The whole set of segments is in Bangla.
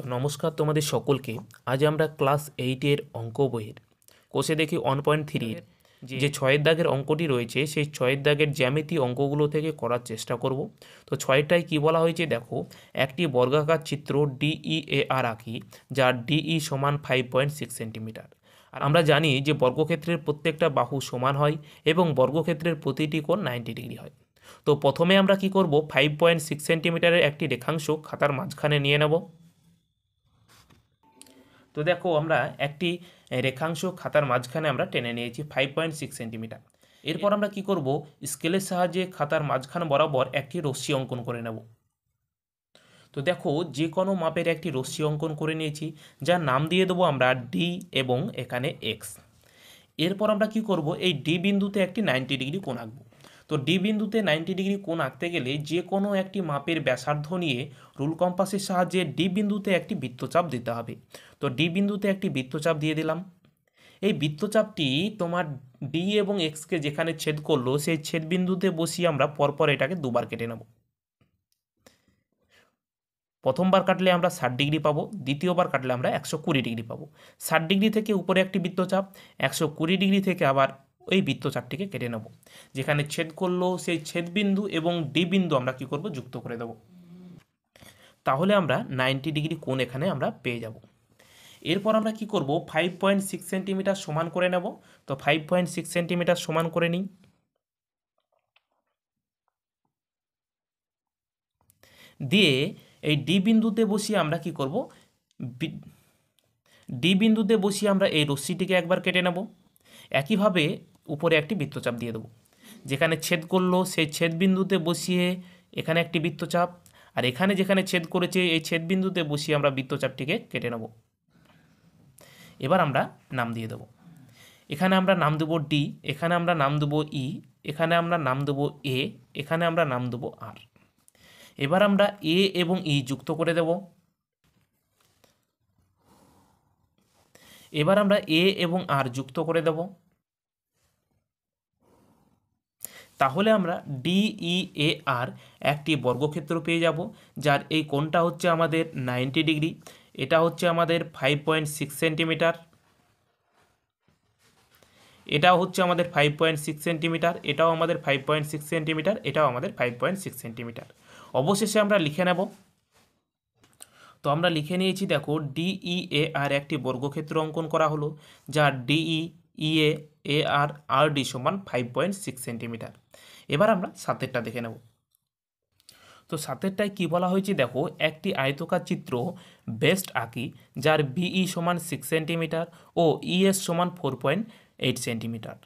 তো নমস্কার তোমাদের সকলকে আজ আমরা ক্লাস এইটের অঙ্ক বইয়ের কোষে দেখি ওয়ান পয়েন্ট থ্রির যে ছয়ের দাগের অঙ্কটি রয়েছে সেই ছয়ের দাগের জ্যামিতি অঙ্কগুলো থেকে করার চেষ্টা করব তো ছয়টায় কি বলা হয়েছে দেখো একটি বর্গাকার চিত্র ডিই এ আর আঁকি যার ডিই e সমান ফাইভ পয়েন্ট সিক্স সেন্টিমিটার আর আমরা জানি যে বর্গক্ষেত্রের প্রত্যেকটা বাহু সমান হয় এবং বর্গক্ষেত্রের প্রতিটি কোণ নাইনটি ডিগ্রি হয় তো প্রথমে আমরা কি করব ফাইভ পয়েন্ট সিক্স সেন্টিমিটারের একটি রেখাংশ খাতার মাঝখানে নিয়ে নেব তো দেখো আমরা একটি রেখাংশ খাতার মাঝখানে আমরা টেনে নিয়েছি ফাইভ পয়েন্ট সিক্স সেন্টিমিটার এরপর আমরা কি করব স্কেলের সাহায্যে খাতার মাঝখান বরাবর একটি রশ্মি অঙ্কন করে নেব তো দেখো যে কোনো মাপের একটি রশ্মি অঙ্কন করে নিয়েছি যার নাম দিয়ে দেবো আমরা ডি এবং এখানে এক্স এরপর আমরা কি করব এই ডি বিন্দুতে একটি নাইনটি ডিগ্রি কোণ আঁকবো তো ডি বিন্দুতে নাইনটি ডিগ্রি কোন আঁকতে গেলে যে কোনো একটি মাপের ব্যাসার্ধ নিয়ে রুল কম্পাসের সাহায্যে ডি বিন্দুতে একটি বৃত্তচাপ দিতে হবে তো ডি বিন্দুতে একটি বৃত্তচাপ দিয়ে দিলাম এই বৃত্তচাপটি তোমার ডি এবং এক্সকে যেখানে ছেদ করলো সেই ছেদ বিন্দুতে বসিয়ে আমরা পরপর এটাকে দুবার কেটে নেব প্রথমবার কাটলে আমরা ষাট ডিগ্রি পাবো দ্বিতীয়বার কাটলে আমরা একশো কুড়ি ডিগ্রি পাবো ষাট ডিগ্রি থেকে উপরে একটি বৃত্তচাপ একশো কুড়ি ডিগ্রি থেকে আবার এই বৃত্তচাপটিকে কেটে নেব যেখানে ছেদ করলো সেই ছেদবিন্দু এবং ডি বিন্দু আমরা কি করব যুক্ত করে দেব তাহলে আমরা নাইনটি ডিগ্রি কোন এখানে আমরা পেয়ে যাব এরপর আমরা কি করব ফাইভ পয়েন্ট সিক্স সেন্টিমিটার সমান করে নেব তো ফাইভ পয়েন্ট সিক্স সেন্টিমিটার সমান করে নিই দিয়ে এই ডি বিন্দুতে বসিয়ে আমরা কি করব ডি বিন্দুতে বসিয়ে আমরা এই রশ্মিটিকে একবার কেটে নেব একইভাবে উপরে একটি বৃত্তচাপ দিয়ে দেবো যেখানে ছেদ করলো সেই ছেদ বিন্দুতে বসিয়ে এখানে একটি বৃত্তচাপ আর এখানে যেখানে ছেদ করেছে এই ছেদ বিন্দুতে বসিয়ে আমরা বৃত্তচাপটিকে কেটে নেব এবার আমরা নাম দিয়ে দেব এখানে আমরা নাম দেবো ডি এখানে আমরা নাম দেবো ই এখানে আমরা নাম দেবো এ এখানে আমরা নাম দেবো আর এবার আমরা এ এবং ই যুক্ত করে দেব এবার আমরা এ এবং আর যুক্ত করে দেবো তাহলে আমরা এ আর e একটি বর্গক্ষেত্র পেয়ে যাব যার এই কোণটা হচ্ছে আমাদের নাইনটি ডিগ্রি এটা হচ্ছে আমাদের ফাইভ পয়েন্ট সিক্স সেন্টিমিটার এটাও হচ্ছে আমাদের ফাইভ পয়েন্ট সিক্স সেন্টিমিটার এটাও আমাদের ফাইভ পয়েন্ট সিক্স সেন্টিমিটার এটাও আমাদের ফাইভ পয়েন্ট সিক্স সেন্টিমিটার অবশেষে আমরা লিখে নেব তো আমরা লিখে নিয়েছি দেখো ডিই এ আর একটি বর্গক্ষেত্র অঙ্কন করা হলো যা ডিই ইএ এ আর আর ডি সমান ফাইভ পয়েন্ট সিক্স সেন্টিমিটার এবার আমরা সাতেরটা দেখে নেব তো সাতেরটায় কি বলা হয়েছে দেখো একটি আয়তকার চিত্র বেস্ট আঁকি যার বিই সমান সিক্স সেন্টিমিটার ও ইএস সমান ফোর পয়েন্ট এইট সেন্টিমিটার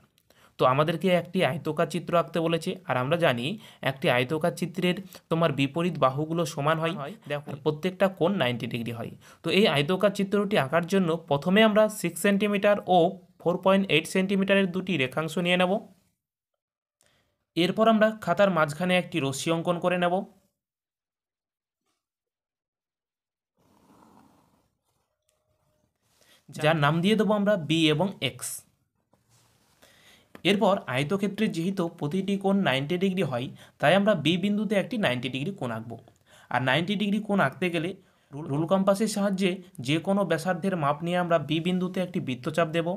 তো আমাদেরকে একটি আয়তকার চিত্র আঁকতে বলেছে আর আমরা জানি একটি আয়তকার চিত্রের তোমার বিপরীত বাহুগুলো সমান হয় দেখো প্রত্যেকটা কোণ নাইনটি ডিগ্রি হয় তো এই আয়তকার চিত্রটি আঁকার জন্য প্রথমে আমরা সিক্স সেন্টিমিটার ও ফোর পয়েন্ট এইট সেন্টিমিটারের দুটি রেখাংশ নিয়ে নেব এরপর আমরা খাতার মাঝখানে একটি রশ্মি অঙ্কন করে নেব যার নাম দিয়ে দেবো আমরা বি এবং এক্স এরপর আয়তক্ষেত্রে যেহেতু প্রতিটি কোণ নাইনটি ডিগ্রি হয় তাই আমরা বি বিন্দুতে একটি নাইনটি ডিগ্রি কোণ আঁকবো আর নাইনটি ডিগ্রি কোণ আঁকতে গেলে রুল কম্পাসের সাহায্যে যে কোনো ব্যাসার্ধের মাপ নিয়ে আমরা বি বিন্দুতে একটি বৃত্তচাপ দেবো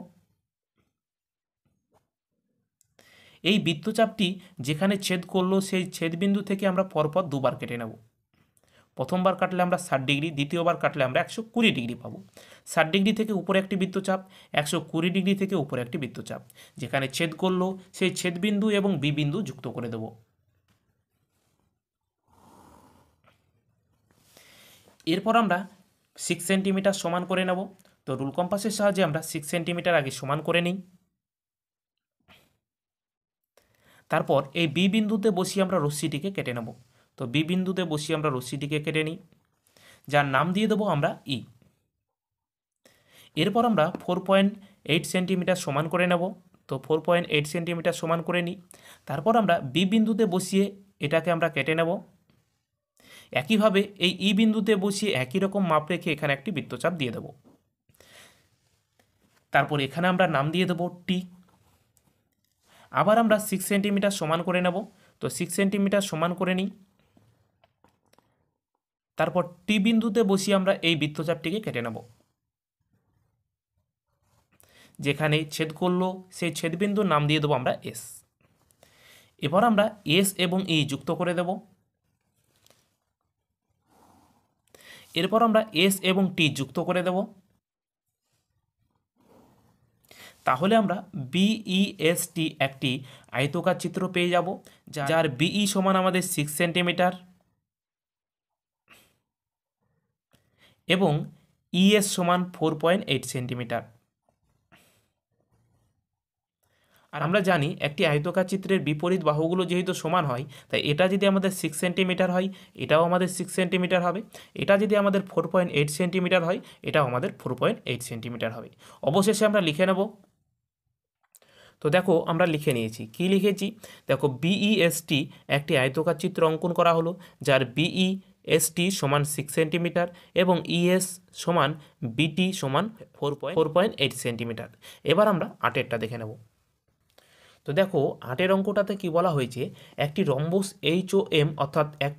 এই বৃত্তচাপটি যেখানে ছেদ করলো সেই ছেদবিন্দু থেকে আমরা পরপর দুবার কেটে নেব প্রথমবার কাটলে আমরা ষাট ডিগ্রি দ্বিতীয়বার কাটলে আমরা একশো কুড়ি ডিগ্রি পাবো ষাট ডিগ্রি থেকে উপরে একটি বৃত্তচাপ একশো কুড়ি ডিগ্রি থেকে উপরে একটি বৃত্তচাপ যেখানে ছেদ করলো সেই ছেদবিন্দু এবং বিবিন্দু যুক্ত করে দেব এরপর আমরা সিক্স সেন্টিমিটার সমান করে নেব তো রুল কম্পাসের সাহায্যে আমরা সিক্স সেন্টিমিটার আগে সমান করে নিই তারপর এই বি বিন্দুতে বসিয়ে আমরা রশ্মিটিকে কেটে নেব তো বি বিন্দুতে বসিয়ে আমরা রশ্মিটিকে কেটে নিই যার নাম দিয়ে দেবো আমরা ই e। এরপর আমরা ফোর পয়েন্ট এইট সেন্টিমিটার সমান করে নেব তো ফোর পয়েন্ট এইট সেন্টিমিটার সমান করে নিই তারপর আমরা বি বিন্দুতে বসিয়ে এটাকে আমরা কেটে নেব একইভাবে এই ই e বিন্দুতে বসিয়ে একই রকম মাপ রেখে এখানে একটি বৃত্তচাপ দিয়ে দেব তারপর এখানে আমরা নাম দিয়ে দেব টি আবার আমরা সিক্স সেন্টিমিটার সমান করে নেব তো সিক্স সেন্টিমিটার সমান করে নিই তারপর টি বিন্দুতে বসিয়ে আমরা এই বৃত্তচাপটিকে কেটে নেব যেখানে ছেদ করলো সেই ছেদবিন্দুর নাম দিয়ে দেবো আমরা এস এবার আমরা এস এবং ই e যুক্ত করে দেব এরপর আমরা এস এবং টি যুক্ত করে দেবো তাহলে আমরা বিইএসটি e একটি আয়তকার চিত্র পেয়ে যাব যার বিই e সমান আমাদের সিক্স সেন্টিমিটার এবং ইএস e সমান ফোর পয়েন্ট এইট সেন্টিমিটার আর আমরা জানি একটি আয়তকার চিত্রের বিপরীত বাহুগুলো যেহেতু সমান হয় তাই এটা যদি আমাদের সিক্স সেন্টিমিটার হয় এটাও আমাদের সিক্স সেন্টিমিটার হবে এটা যদি আমাদের ফোর পয়েন্ট এইট সেন্টিমিটার হয় এটাও আমাদের ফোর পয়েন্ট এইট সেন্টিমিটার হবে অবশেষে আমরা লিখে নেব তো দেখো আমরা লিখে নিয়েছি কি লিখেছি দেখো বিইএসটি e একটি আয়তকার চিত্র অঙ্কন করা হলো যার বিই এসটি e সমান সিক্স সেন্টিমিটার এবং ইএস e সমান বিটি সমান four point four point eight centimetre এবার আমরা আটেরটা দেখে নেব তো দেখো আটের অঙ্কটাতে কি বলা হয়েছে একটি রম্বস এইচ ও এম অর্থাৎ এক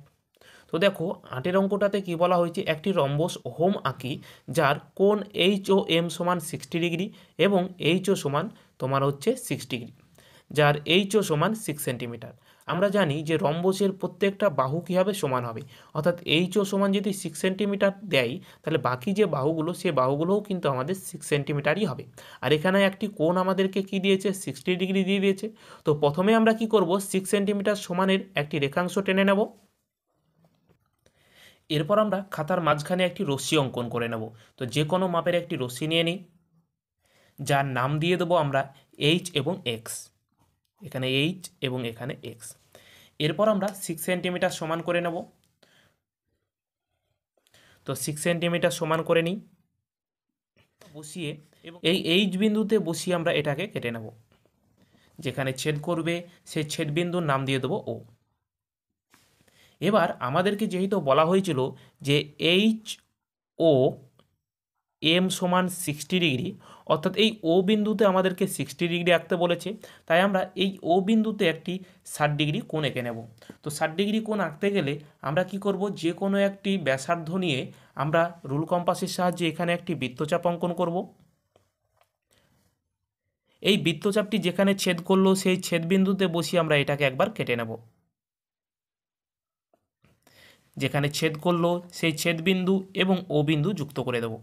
তো দেখো আটের অঙ্কটাতে কি বলা হয়েছে একটি রম্বস হোম আঁকি যার কোন এইচ ও এম সমান সিক্সটি ডিগ্রি এবং এইচ ও সমান তোমার হচ্ছে সিক্স ডিগ্রি যার এইচও সমান সিক্স সেন্টিমিটার আমরা জানি যে রম্বসের প্রত্যেকটা বাহু কীভাবে সমান হবে অর্থাৎ এইচও সমান যদি সিক্স সেন্টিমিটার দেয় তাহলে বাকি যে বাহুগুলো সে বাহুগুলোও কিন্তু আমাদের সিক্স সেন্টিমিটারই হবে আর এখানে একটি কোণ আমাদেরকে কি দিয়েছে সিক্সটি ডিগ্রি দিয়ে দিয়েছে তো প্রথমে আমরা কি করব সিক্স সেন্টিমিটার সমানের একটি রেখাংশ টেনে নেব এরপর আমরা খাতার মাঝখানে একটি রশ্মি অঙ্কন করে নেব তো যে কোনো মাপের একটি রশ্মি নিয়ে নিই যার নাম দিয়ে দেবো আমরা এইচ এবং এক্স এখানে এইচ এবং এখানে এক্স এরপর আমরা সিক্স সেন্টিমিটার সমান করে নেব তো সিক্স সেন্টিমিটার সমান করে নিই বসিয়ে এই এইচ বিন্দুতে বসিয়ে আমরা এটাকে কেটে নেব যেখানে ছেদ করবে সে ছেদ বিন্দুর নাম দিয়ে দেবো ও এবার আমাদেরকে যেহেতু বলা হয়েছিল যে এইচ ও এম সমান সিক্সটি ডিগ্রি অর্থাৎ এই ও বিন্দুতে আমাদেরকে সিক্সটি ডিগ্রি আঁকতে বলেছে তাই আমরা এই ও বিন্দুতে একটি ষাট ডিগ্রি কোণ এঁকে নেব তো ষাট ডিগ্রি কোণ আঁকতে গেলে আমরা কি করব যে কোনো একটি ব্যাসার্ধ নিয়ে আমরা রুল কম্পাসের সাহায্যে এখানে একটি বৃত্তচাপ অঙ্কন করব এই বৃত্তচাপটি যেখানে ছেদ করলো সেই ছেদ বিন্দুতে বসিয়ে আমরা এটাকে একবার কেটে নেব যেখানে ছেদ করলো সেই ছেদ বিন্দু এবং ও বিন্দু যুক্ত করে দেবো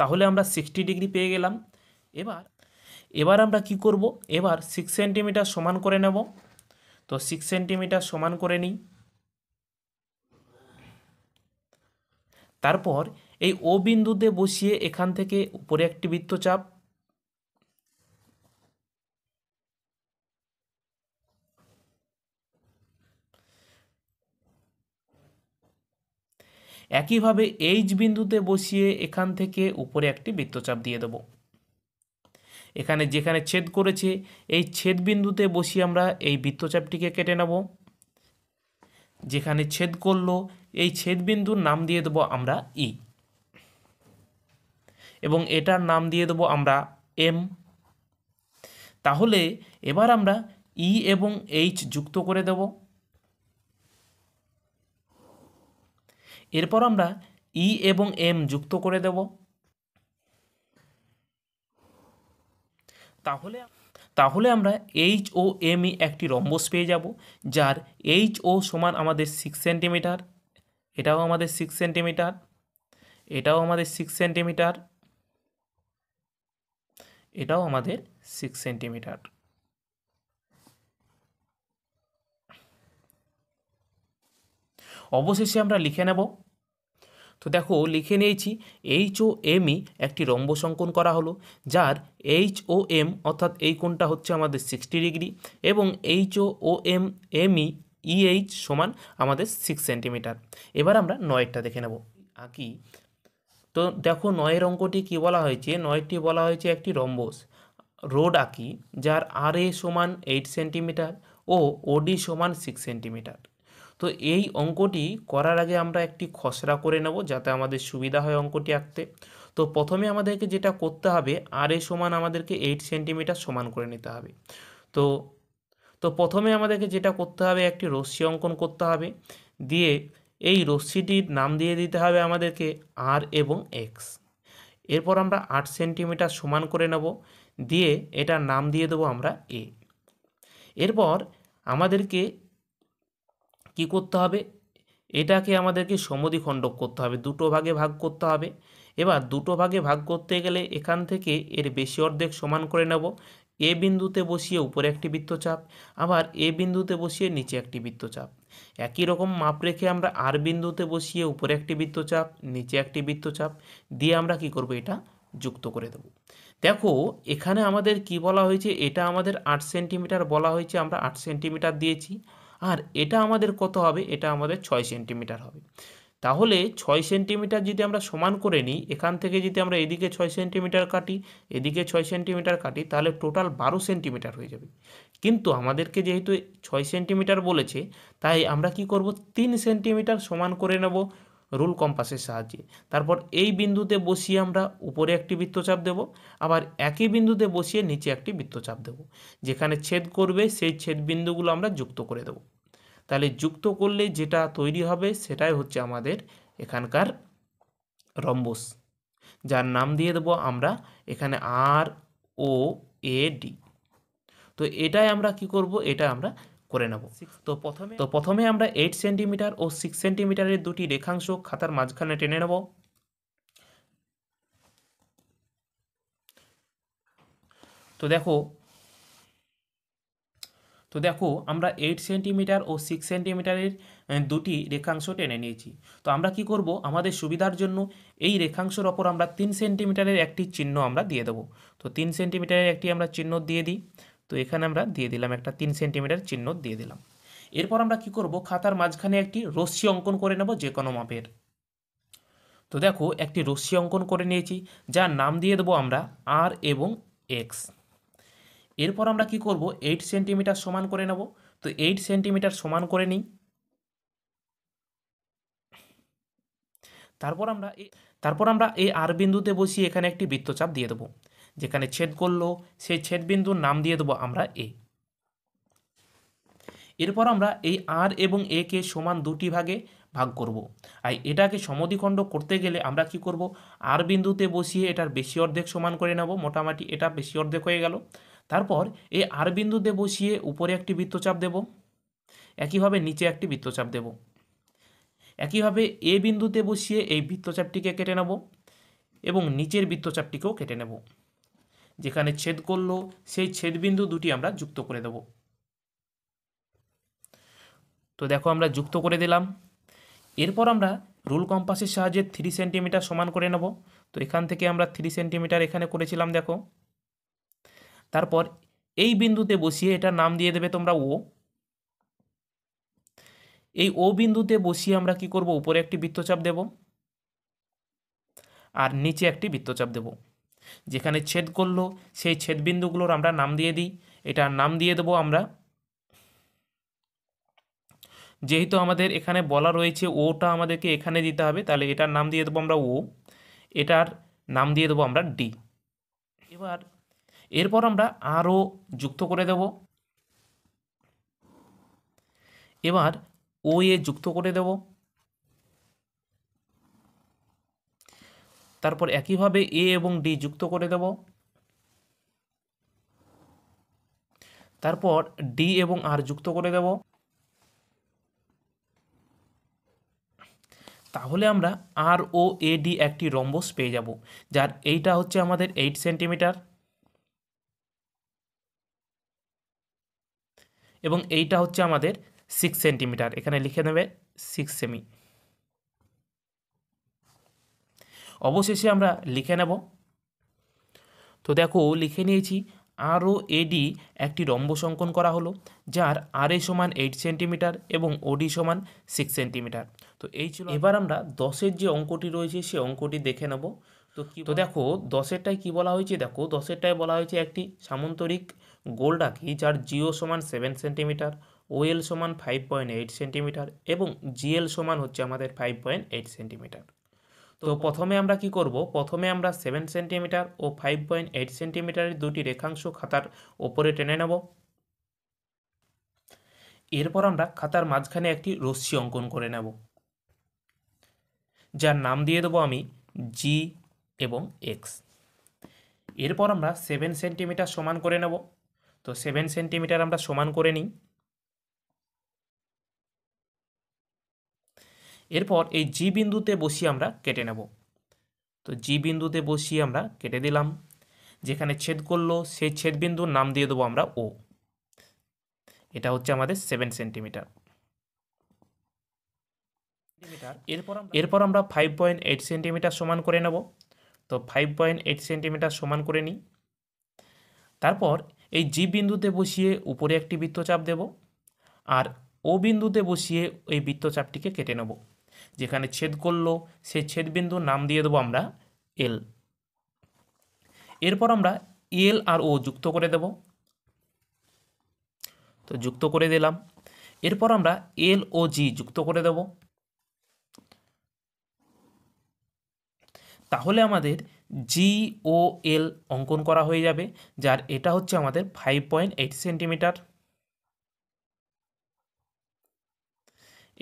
তাহলে আমরা সিক্সটি ডিগ্রি পেয়ে গেলাম এবার এবার আমরা কি করব এবার সিক্স সেন্টিমিটার সমান করে নেব তো সিক্স সেন্টিমিটার সমান করে নিই তারপর এই ও বিন্দুতে বসিয়ে এখান থেকে উপরে একটি বৃত্তচাপ একইভাবে এইচ বিন্দুতে বসিয়ে এখান থেকে উপরে একটি বৃত্তচাপ দিয়ে দেব এখানে যেখানে ছেদ করেছে এই ছেদ বিন্দুতে বসিয়ে আমরা এই বৃত্তচাপটিকে কেটে নেব যেখানে ছেদ করলো এই ছেদ বিন্দুর নাম দিয়ে দেব আমরা ই e। এবং এটার নাম দিয়ে দেব আমরা এম তাহলে এবার আমরা ই e এবং এইচ যুক্ত করে দেবো এরপর আমরা ই এবং এম যুক্ত করে দেব তাহলে তাহলে আমরা এইচ ও এম ই একটি রম্বস পেয়ে যাব যার এইচ ও সমান আমাদের সিক্স সেন্টিমিটার এটাও আমাদের সিক্স সেন্টিমিটার এটাও আমাদের সিক্স সেন্টিমিটার এটাও আমাদের সিক্স সেন্টিমিটার অবশেষে আমরা লিখে নেব তো দেখো লিখে নিয়েছি এইচ ও এমই একটি রম্বস অঙ্কন করা হলো যার এইচ ও এম অর্থাৎ এই কোণটা হচ্ছে আমাদের সিক্সটি ডিগ্রি এবং H O M ME EH সমান আমাদের সিক্স সেন্টিমিটার এবার আমরা নয়েরটা দেখে নেব আঁকি তো দেখো নয়ের অঙ্কটি কি বলা হয়েছে নয়টি বলা হয়েছে একটি রম্বস রোড আঁকি যার আর এ সমান এইট সেন্টিমিটার ও ওডি সমান সিক্স সেন্টিমিটার তো এই অঙ্কটি করার আগে আমরা একটি খসড়া করে নেব যাতে আমাদের সুবিধা হয় অঙ্কটি আঁকতে তো প্রথমে আমাদেরকে যেটা করতে হবে আর এ সমান আমাদেরকে এইট সেন্টিমিটার সমান করে নিতে হবে তো তো প্রথমে আমাদেরকে যেটা করতে হবে একটি রশ্মি অঙ্কন করতে হবে দিয়ে এই রশ্মিটির নাম দিয়ে দিতে হবে আমাদেরকে আর এবং এক্স এরপর আমরা আট সেন্টিমিটার সমান করে নেব দিয়ে এটার নাম দিয়ে দেবো আমরা এ এরপর আমাদেরকে কি করতে হবে এটাকে আমাদেরকে খণ্ডক করতে হবে দুটো ভাগে ভাগ করতে হবে এবার দুটো ভাগে ভাগ করতে গেলে এখান থেকে এর বেশি অর্ধেক সমান করে নেব এ বিন্দুতে বসিয়ে উপরে একটি বৃত্তচাপ আবার এ বিন্দুতে বসিয়ে নিচে একটি বৃত্তচাপ একই রকম মাপ রেখে আমরা আর বিন্দুতে বসিয়ে উপরে একটি বৃত্তচাপ নিচে একটি বৃত্তচাপ দিয়ে আমরা কি করব এটা যুক্ত করে দেব দেখো এখানে আমাদের কি বলা হয়েছে এটা আমাদের আট সেন্টিমিটার বলা হয়েছে আমরা আট সেন্টিমিটার দিয়েছি আর এটা আমাদের কত হবে এটা আমাদের ছয় সেন্টিমিটার হবে তাহলে ছয় সেন্টিমিটার যদি আমরা সমান করে নিই এখান থেকে যদি আমরা এদিকে ছয় সেন্টিমিটার কাটি এদিকে ছয় সেন্টিমিটার কাটি তাহলে টোটাল বারো সেন্টিমিটার হয়ে যাবে কিন্তু আমাদেরকে যেহেতু ছয় সেন্টিমিটার বলেছে তাই আমরা কি করব তিন সেন্টিমিটার সমান করে নেব রুল কম্পাসের সাহায্যে তারপর এই বিন্দুতে বসিয়ে আমরা উপরে একটি বৃত্তচাপ দেব আবার একই বিন্দুতে বসিয়ে নিচে একটি বৃত্তচাপ দেব যেখানে ছেদ করবে সেই ছেদ বিন্দুগুলো আমরা যুক্ত করে দেব তাহলে যুক্ত করলে যেটা তৈরি হবে সেটাই হচ্ছে আমাদের এখানকার রম্বস যার নাম দিয়ে দেবো আমরা এখানে আর ও এ ডি তো এটাই আমরা কি করব এটা আমরা করে নেব তো প্রথমে তো প্রথমে আমরা এইট সেন্টিমিটার ও সিক্স সেন্টিমিটারের দুটি রেখাংশ খাতার মাঝখানে টেনে নেব তো দেখো তো দেখো আমরা এইট সেন্টিমিটার ও সিক্স সেন্টিমিটারের দুটি রেখাংশ টেনে নিয়েছি তো আমরা কি করব আমাদের সুবিধার জন্য এই রেখাংশের ওপর আমরা তিন সেন্টিমিটারের একটি চিহ্ন আমরা দিয়ে দেবো তো তিন সেন্টিমিটারের একটি আমরা চিহ্ন দিয়ে দিই তো এখানে আমরা দিয়ে দিলাম একটা তিন সেন্টিমিটার চিহ্ন দিয়ে দিলাম এরপর আমরা কি করব খাতার মাঝখানে একটি রশ্মি অঙ্কন করে নেব যে কোনো মাপের তো দেখো একটি রশ্মি অঙ্কন করে নিয়েছি যার নাম দিয়ে দেবো আমরা আর এবং এক্স এরপর আমরা কি করব এইট সেন্টিমিটার সমান করে নেব তো এইট সেন্টিমিটার সমান করে নিই তারপর আমরা তারপর আমরা এই আর বিন্দুতে বসিয়ে এখানে একটি বৃত্তচাপ দিয়ে দেবো যেখানে ছেদ করলো সেই ছেদবিন্দুর নাম দিয়ে দেবো আমরা এ এরপর আমরা এই আর এবং এ কে সমান দুটি ভাগে ভাগ করব। আর এটাকে সমধিখণ্ড করতে গেলে আমরা কি করব আর বিন্দুতে বসিয়ে এটার বেশি অর্ধেক সমান করে নেব মোটামুটি এটা বেশি অর্ধেক হয়ে গেল তারপর এই আর বিন্দুতে বসিয়ে উপরে একটি বৃত্তচাপ দেব একইভাবে নিচে একটি বৃত্তচাপ দেব একইভাবে এ বিন্দুতে বসিয়ে এই বৃত্তচাপটিকে কেটে নেব এবং নিচের বৃত্তচাপটিকেও কেটে নেব যেখানে ছেদ করলো সেই ছেদবিন্দু দুটি আমরা যুক্ত করে দেব তো দেখো আমরা যুক্ত করে দিলাম এরপর আমরা রুল কম্পাসের সাহায্যে থ্রি সেন্টিমিটার সমান করে নেব তো এখান থেকে আমরা থ্রি সেন্টিমিটার এখানে করেছিলাম দেখো তারপর এই বিন্দুতে বসিয়ে এটা নাম দিয়ে দেবে তোমরা ও এই ও বিন্দুতে বসিয়ে আমরা কি করব উপরে একটি বৃত্তচাপ দেব আর নিচে একটি বৃত্তচাপ দেবো যেখানে ছেদ করলো সেই ছেদবিন্দুগুলোর আমরা নাম দিয়ে দিই এটার নাম দিয়ে দেবো আমরা যেহেতু আমাদের এখানে বলা রয়েছে ওটা আমাদেরকে এখানে দিতে হবে তাহলে এটার নাম দিয়ে দেবো আমরা ও এটার নাম দিয়ে দেবো আমরা ডি এবার এরপর আমরা আরও যুক্ত করে দেব এবার ও এ যুক্ত করে দেবো তারপর একইভাবে এ এবং ডি যুক্ত করে দেব তারপর ডি এবং আর যুক্ত করে দেব তাহলে আমরা আর ও এ ডি একটি রম্বস পেয়ে যাব যার এইটা হচ্ছে আমাদের এইট সেন্টিমিটার এবং এইটা হচ্ছে আমাদের সিক্স সেন্টিমিটার এখানে লিখে নেবে সিক্স সেমি অবশেষে আমরা লিখে নেব তো দেখো লিখে নিয়েছি আরও এডি একটি রম্বস অঙ্কন করা হলো যার আর এ সমান এইট সেন্টিমিটার এবং ওডি সমান সিক্স সেন্টিমিটার তো এই ছিল এবার আমরা দশের যে অঙ্কটি রয়েছে সে অঙ্কটি দেখে নেব তো কি তো দেখো দশেরটায় কি বলা হয়েছে দেখো দশেরটায় বলা হয়েছে একটি সামন্তরিক গোল রাখি যার জিও সমান সেভেন সেন্টিমিটার ওএল সমান ফাইভ পয়েন্ট এইট সেন্টিমিটার এবং জিএল সমান হচ্ছে আমাদের ফাইভ পয়েন্ট এইট সেন্টিমিটার তো প্রথমে আমরা কি করব প্রথমে আমরা সেভেন সেন্টিমিটার ও ফাইভ পয়েন্ট এইট সেন্টিমিটারের দুটি রেখাংশ খাতার ওপরে টেনে নেব এরপর আমরা খাতার মাঝখানে একটি রশ্মি অঙ্কন করে নেব যার নাম দিয়ে দেবো আমি জি এবং এক্স এরপর আমরা সেভেন সেন্টিমিটার সমান করে নেব তো সেভেন সেন্টিমিটার আমরা সমান করে নিই এরপর এই জি বিন্দুতে বসিয়ে আমরা কেটে নেব তো জি বিন্দুতে বসিয়ে আমরা কেটে দিলাম যেখানে ছেদ করলো সেই ছেদ বিন্দুর নাম দিয়ে দেবো আমরা ও এটা হচ্ছে আমাদের সেভেন সেন্টিমিটার এরপর এরপর আমরা ফাইভ পয়েন্ট এইট সেন্টিমিটার সমান করে নেব তো ফাইভ পয়েন্ট এইট সেন্টিমিটার সমান করে নিই তারপর এই জি বিন্দুতে বসিয়ে উপরে একটি বৃত্তচাপ দেব আর ও বিন্দুতে বসিয়ে এই বৃত্তচাপটিকে কেটে নেব যেখানে ছেদ করলো সে ছেদবিন্দুর নাম দিয়ে দেবো আমরা এল এরপর আমরা এল আর ও যুক্ত করে দেব তো যুক্ত করে দিলাম এরপর আমরা এল ও জি যুক্ত করে দেব তাহলে আমাদের জি ও এল অঙ্কন করা হয়ে যাবে যার এটা হচ্ছে আমাদের ফাইভ পয়েন্ট এইট সেন্টিমিটার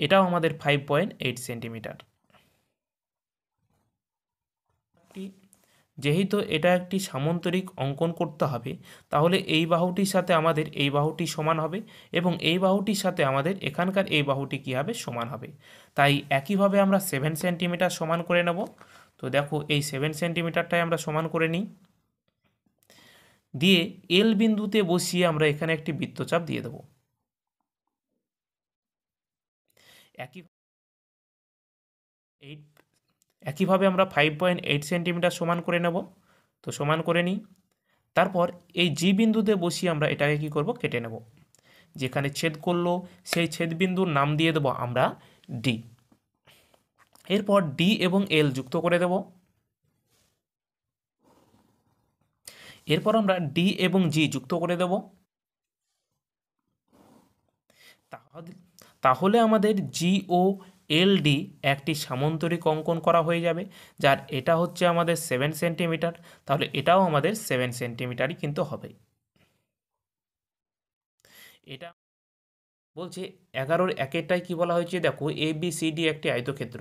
এটাও আমাদের ফাইভ পয়েন্ট এইট সেন্টিমিটার যেহেতু এটা একটি সামন্তরিক অঙ্কন করতে হবে তাহলে এই বাহুটির সাথে আমাদের এই বাহুটি সমান হবে এবং এই বাহুটির সাথে আমাদের এখানকার এই বাহুটি কী হবে সমান হবে তাই একইভাবে আমরা সেভেন সেন্টিমিটার সমান করে নেব তো দেখো এই সেভেন সেন্টিমিটারটাই আমরা সমান করে নিই দিয়ে এল বিন্দুতে বসিয়ে আমরা এখানে একটি বৃত্তচাপ দিয়ে দেবো একই এইট একইভাবে আমরা ফাইভ পয়েন্ট এইট সেন্টিমিটার সমান করে নেব তো সমান করে নিই তারপর এই জি বিন্দুতে বসিয়ে আমরা এটাকে কি করব কেটে নেব যেখানে ছেদ করলো সেই ছেদবিন্দুর নাম দিয়ে দেব আমরা ডি এরপর ডি এবং এল যুক্ত করে দেব এরপর আমরা ডি এবং জি যুক্ত করে দেবো তাহলে আমাদের জিও এলডি একটি সামন্তরিক অঙ্কন করা হয়ে যাবে যার এটা হচ্ছে আমাদের সেভেন সেন্টিমিটার তাহলে এটাও আমাদের সেভেন সেন্টিমিটারই কিন্তু হবে এটা বলছে এগারোর একেরটাই কি বলা হয়েছে দেখো এ বি সি ডি একটি আয়তক্ষেত্র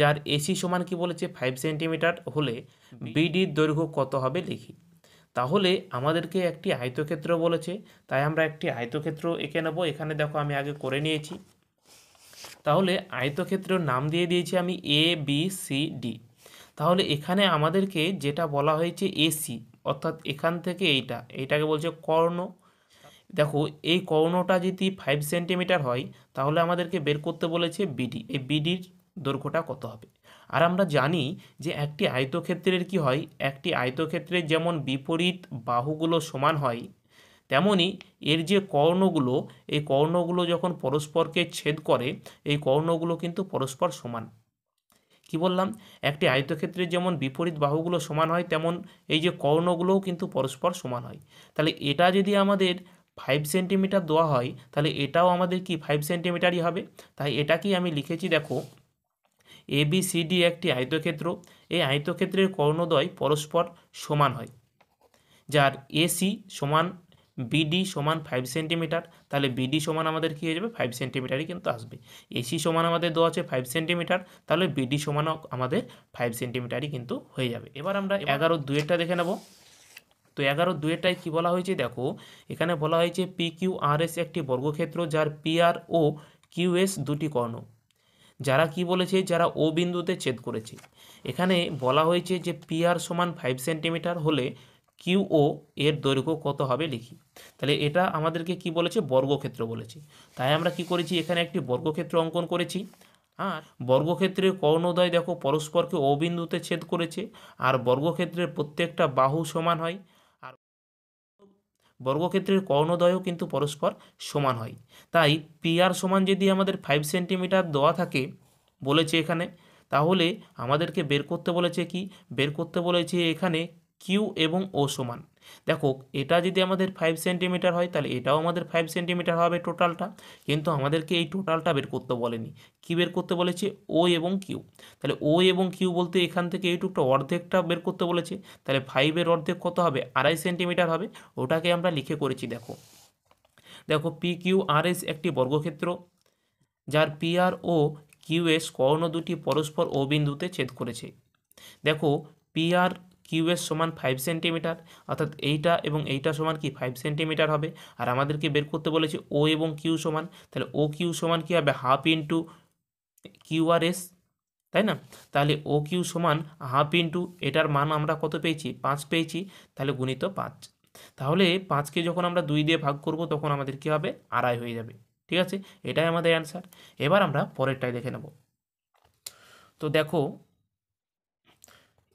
যার এসি সমান কি বলেছে ফাইভ সেন্টিমিটার হলে বিডির দৈর্ঘ্য কত হবে লিখি তাহলে আমাদেরকে একটি আয়তক্ষেত্র বলেছে তাই আমরা একটি আয়তক্ষেত্র এঁকে নেব এখানে দেখো আমি আগে করে নিয়েছি তাহলে আয়তক্ষেত্রের নাম দিয়ে দিয়েছি আমি এ বি সি ডি তাহলে এখানে আমাদেরকে যেটা বলা হয়েছে এসি অর্থাৎ এখান থেকে এইটা এইটাকে বলছে কর্ণ দেখো এই কর্ণটা যদি ফাইভ সেন্টিমিটার হয় তাহলে আমাদেরকে বের করতে বলেছে বিডি এই বিডির দৈর্ঘ্যটা কত হবে আর আমরা জানি যে একটি আয়তক্ষেত্রের কি হয় একটি আয়তক্ষেত্রের যেমন বিপরীত বাহুগুলো সমান হয় তেমনি এর যে কর্ণগুলো এই কর্ণগুলো যখন পরস্পরকে ছেদ করে এই কর্ণগুলো কিন্তু পরস্পর সমান কি বললাম একটি আয়তক্ষেত্রের যেমন বিপরীত বাহুগুলো সমান হয় তেমন এই যে কর্ণগুলোও কিন্তু পরস্পর সমান হয় তাহলে এটা যদি আমাদের ফাইভ সেন্টিমিটার দেওয়া হয় তাহলে এটাও আমাদের কি ফাইভ সেন্টিমিটারই হবে তাই এটাকেই আমি লিখেছি দেখো এবিসিডি একটি আয়তক্ষেত্র এই আয়তক্ষেত্রের কর্ণদ্বয় পরস্পর সমান হয় যার এসি সমান বিডি সমান ফাইভ সেন্টিমিটার তাহলে বিডি সমান আমাদের কী হয়ে যাবে ফাইভ সেন্টিমিটারই কিন্তু আসবে এসি সমান আমাদের দেওয়া আছে ফাইভ সেন্টিমিটার তাহলে বিডি সমান আমাদের ফাইভ সেন্টিমিটারই কিন্তু হয়ে যাবে এবার আমরা এগারো দুয়েরটা দেখে নেব তো এগারো দুয়েরটায় কী বলা হয়েছে দেখো এখানে বলা হয়েছে পি কিউ আর এস একটি বর্গক্ষেত্র যার পি ও কিউএস দুটি কর্ণ যারা কি বলেছে যারা ও বিন্দুতে ছেদ করেছে এখানে বলা হয়েছে যে পি আর সমান ফাইভ সেন্টিমিটার হলে কিউ ও এর দৈর্ঘ্য কত হবে লিখি তাহলে এটা আমাদেরকে কি বলেছে বর্গক্ষেত্র বলেছে তাই আমরা কি করেছি এখানে একটি বর্গক্ষেত্র অঙ্কন করেছি আর বর্গক্ষেত্রে কর্ণদয় দেখো পরস্পরকে অবিন্দুতে ছেদ করেছে আর বর্গক্ষেত্রের প্রত্যেকটা বাহু সমান হয় বর্গক্ষেত্রের কর্ণদ্বয়ও কিন্তু পরস্পর সমান হয় তাই পি আর সমান যদি আমাদের ফাইভ সেন্টিমিটার দেওয়া থাকে বলেছে এখানে তাহলে আমাদেরকে বের করতে বলেছে কি বের করতে বলেছে এখানে কিউ এবং ও সমান দেখো এটা যদি আমাদের ফাইভ সেন্টিমিটার হয় তাহলে এটাও আমাদের ফাইভ সেন্টিমিটার হবে টোটালটা কিন্তু আমাদেরকে এই টোটালটা বের করতে বলেনি কি বের করতে বলেছে ও এবং কিউ তাহলে ও এবং কিউ বলতে এখান থেকে এইটুকটা অর্ধেকটা বের করতে বলেছে তাহলে ফাইভের অর্ধেক কত হবে আড়াই সেন্টিমিটার হবে ওটাকে আমরা লিখে করেছি দেখো দেখো পি কিউ আর এস একটি বর্গক্ষেত্র যার পি আর ও কিউএস কর্ণ দুটি পরস্পর ও বিন্দুতে ছেদ করেছে দেখো পি আর কিউবের সমান ফাইভ সেন্টিমিটার অর্থাৎ এইটা এবং এইটা সমান কি ফাইভ সেন্টিমিটার হবে আর আমাদেরকে বের করতে বলেছে ও এবং কিউ সমান তাহলে ও কিউ সমান কী হবে half into Q R S তাই না তাহলে ও কিউ সমান হাফ ইন্টু এটার মান আমরা কত পেয়েছি পাঁচ পেয়েছি তাহলে গুণিত পাঁচ তাহলে পাঁচকে যখন আমরা দুই দিয়ে ভাগ করব তখন আমাদের কী হবে আড়াই হয়ে যাবে ঠিক আছে এটাই আমাদের অ্যান্সার এবার আমরা পরেরটাই দেখে নেব তো দেখো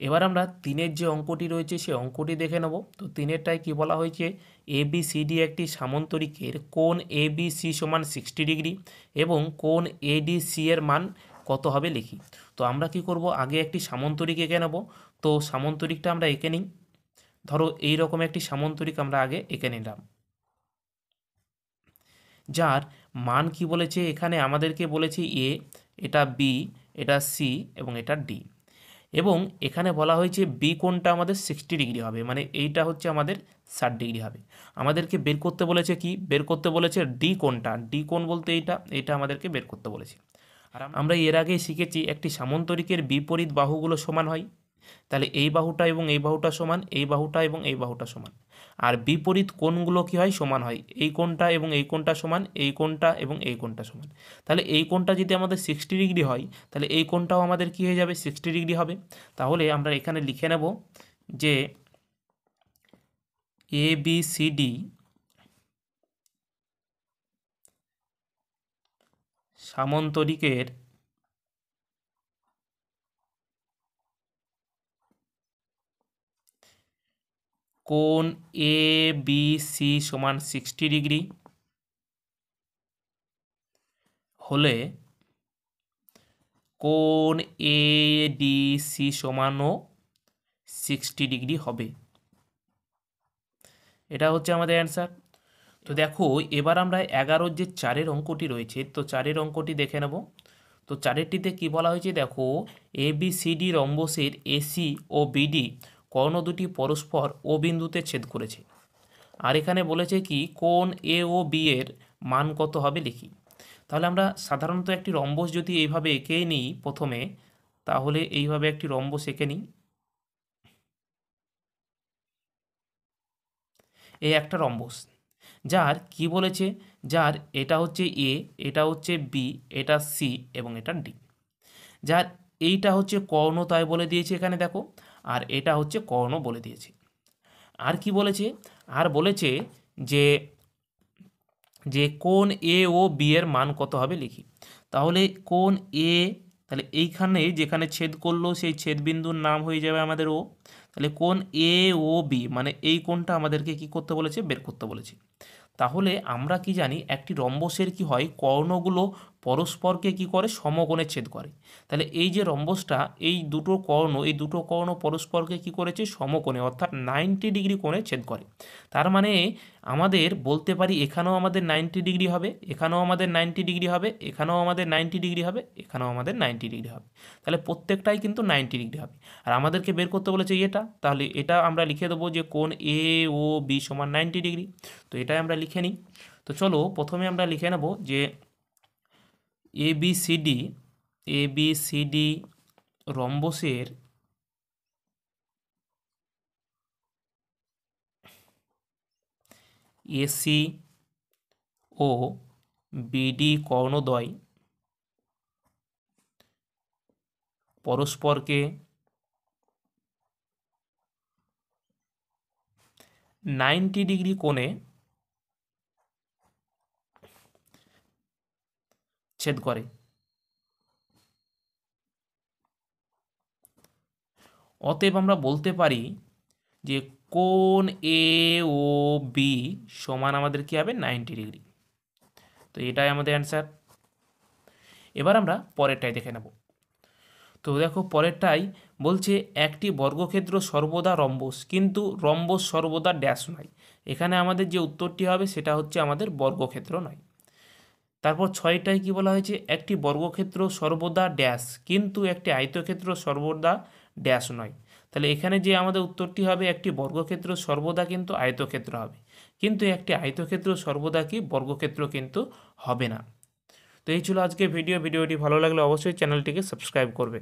এবার আমরা তিনের যে অঙ্কটি রয়েছে সে অঙ্কটি দেখে নেব তো তিনেরটায় কি বলা হয়েছে এ বি সি ডি একটি সামন্তরিকের কোন এ বি সি সমান সিক্সটি ডিগ্রি এবং কোন এ ডি সি এর মান কত হবে লিখি তো আমরা কি করব আগে একটি সামন্তরিক এঁকে নেব তো সামন্তরিকটা আমরা এঁকে নিই ধরো এই রকম একটি সামন্তরিক আমরা আগে এঁকে নিলাম যার মান কি বলেছে এখানে আমাদেরকে বলেছে এ এটা বি এটা সি এবং এটা ডি এবং এখানে বলা হয়েছে বি কোনটা আমাদের সিক্সটি ডিগ্রি হবে মানে এইটা হচ্ছে আমাদের ষাট ডিগ্রি হবে আমাদেরকে বের করতে বলেছে কি বের করতে বলেছে ডি কোনটা ডি কোন বলতে এইটা এটা আমাদেরকে বের করতে বলেছে আর আমরা এর আগেই শিখেছি একটি সামন্তরিকের বিপরীত বাহুগুলো সমান হয় তাহলে এই বাহুটা এবং এই বাহুটা সমান এই বাহুটা এবং এই বাহুটা সমান আর বিপরীত কোণগুলো কী হয় সমান হয় এই কোণটা এবং এই কোণটা সমান এই কোণটা এবং এই কোণটা সমান তাহলে এই কোণটা যদি আমাদের সিক্সটি ডিগ্রি হয় তাহলে এই কোণটাও আমাদের কী হয়ে যাবে সিক্সটি ডিগ্রি হবে তাহলে আমরা এখানে লিখে নেব যে এ বি সি ডি সামন্তরিকের কোন এ বি সি সমান সিক্সটি ডিগ্রি হলে কোন এ ডি সি সমানও সিক্সটি ডিগ্রি হবে এটা হচ্ছে আমাদের অ্যান্সার তো দেখো এবার আমরা এগারোর যে চারের অঙ্কটি রয়েছে তো চারের অঙ্কটি দেখে নেব তো চারেরটিতে কি বলা হয়েছে দেখো এ বি সি ডি রম্বসের এসি ও বিডি কর্ণ দুটি পরস্পর ও বিন্দুতে ছেদ করেছে আর এখানে বলেছে কি কোন এ ও বি এর মান কত হবে লিখি তাহলে আমরা সাধারণত একটি রম্বস যদি এইভাবে এঁকে নিই প্রথমে তাহলে এইভাবে একটি রম্বস এঁকে নিই এই একটা রম্বস যার কি বলেছে যার এটা হচ্ছে এ এটা হচ্ছে বি এটা সি এবং এটা ডি যার এইটা হচ্ছে কর্ণ তাই বলে দিয়েছে এখানে দেখো আর এটা হচ্ছে কর্ণ বলে দিয়েছে আর কি বলেছে আর বলেছে যে যে কোন এ ও বি এর মান কত হবে লিখি তাহলে কোন এ তাহলে এইখানে যেখানে ছেদ করলো সেই ছেদবিন্দুর নাম হয়ে যাবে আমাদের ও তাহলে কোন এ ও বি মানে এই কোনটা আমাদেরকে কি করতে বলেছে বের করতে বলেছে তাহলে আমরা কি জানি একটি রম্বসের কি হয় কর্ণগুলো পরস্পরকে কি করে সমকোণে ছেদ করে তাহলে এই যে রম্বসটা এই দুটো কর্ণ এই দুটো কর্ণ পরস্পরকে কি করেছে সমকোণে অর্থাৎ নাইনটি ডিগ্রি কোণে ছেদ করে তার মানে আমাদের বলতে পারি এখানেও আমাদের নাইনটি ডিগ্রি হবে এখানেও আমাদের নাইনটি ডিগ্রি হবে এখানেও আমাদের নাইনটি ডিগ্রি হবে এখানেও আমাদের নাইনটি ডিগ্রি হবে তাহলে প্রত্যেকটাই কিন্তু নাইনটি ডিগ্রি হবে আর আমাদেরকে বের করতে বলেছে এটা তাহলে এটা আমরা লিখে দেবো যে কোন এ ও বি সমান নাইনটি ডিগ্রি তো এটাই আমরা লিখে নিই তো চলো প্রথমে আমরা লিখে নেবো যে এবিসিডি এবিসিডি রম্বসের এসি ও বিডি কর্ণোদয় পরস্পরকে নাইনটি ডিগ্রি কোণে ছেদ করে অতএব আমরা বলতে পারি যে কোন এ ও বি সমান আমাদের কী হবে নাইনটি ডিগ্রি তো এটাই আমাদের অ্যান্সার এবার আমরা পরেরটাই দেখে নেব তো দেখো পরেরটাই বলছে একটি বর্গক্ষেত্র সর্বদা রম্বস কিন্তু রম্বস সর্বদা ড্যাশ নয় এখানে আমাদের যে উত্তরটি হবে সেটা হচ্ছে আমাদের বর্গক্ষেত্র নয় তারপর ছয়টায় কি বলা হয়েছে একটি বর্গক্ষেত্র সর্বদা ড্যাশ কিন্তু একটি আয়তক্ষেত্র সর্বদা ড্যাশ নয় তাহলে এখানে যে আমাদের উত্তরটি হবে একটি বর্গক্ষেত্র সর্বদা কিন্তু আয়তক্ষেত্র হবে কিন্তু একটি আয়তক্ষেত্র সর্বদা কি বর্গক্ষেত্র কিন্তু হবে না তো এই ছিল আজকে ভিডিও ভিডিওটি ভালো লাগলে অবশ্যই চ্যানেলটিকে সাবস্ক্রাইব করবে